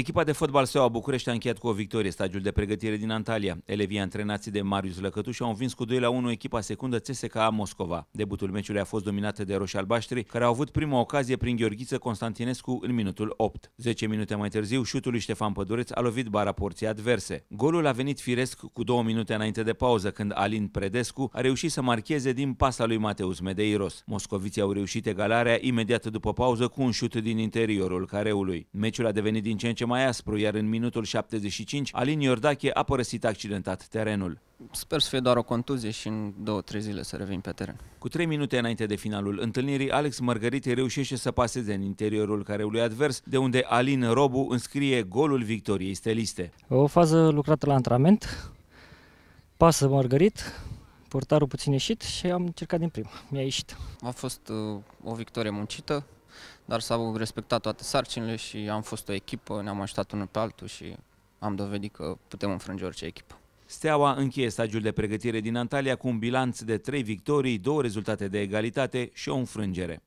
Echipa de fotbal Steaua București a încheiat cu o victorie stadiul de pregătire din Antalya. Elevii antrenați de Marius Lăcătuș au învins cu 2 la 1 echipa secundă CSKA Moscova. Debutul meciului a fost dominat de roșii albaștri, care au avut prima ocazie prin Gheorghiță Constantinescu în minutul 8. 10 minute mai târziu, șutul lui Ștefan Pădureț a lovit bara porții adverse. Golul a venit firesc cu două minute înainte de pauză, când Alin Predescu a reușit să marcheze din pasa lui Mateus Medeiros. Moscoviții au reușit egalarea imediat după pauză cu un șut din interiorul careului. Meciul a devenit din ce în ce mai aspru, iar în minutul 75 Alin Iordache a părăsit accidentat terenul. Sper să fie doar o contuzie și în 2-3 zile să revin pe teren. Cu 3 minute înainte de finalul întâlnirii, Alex Margarit reușește să paseze în interiorul careului advers, de unde Alin Robu înscrie golul victoriei steliste. O fază lucrată la antrenament, pasă Mărgărit, portarul puțin ieșit și am încercat din prima. Mi-a ieșit. A fost uh, o victorie muncită, dar s-au respectat toate sarcinile și am fost o echipă, ne-am ajutat unul pe altul și am dovedit că putem înfrânge orice echipă. Steaua încheie stagiul de pregătire din Antalya cu un bilanț de 3 victorii, două rezultate de egalitate și o înfrângere.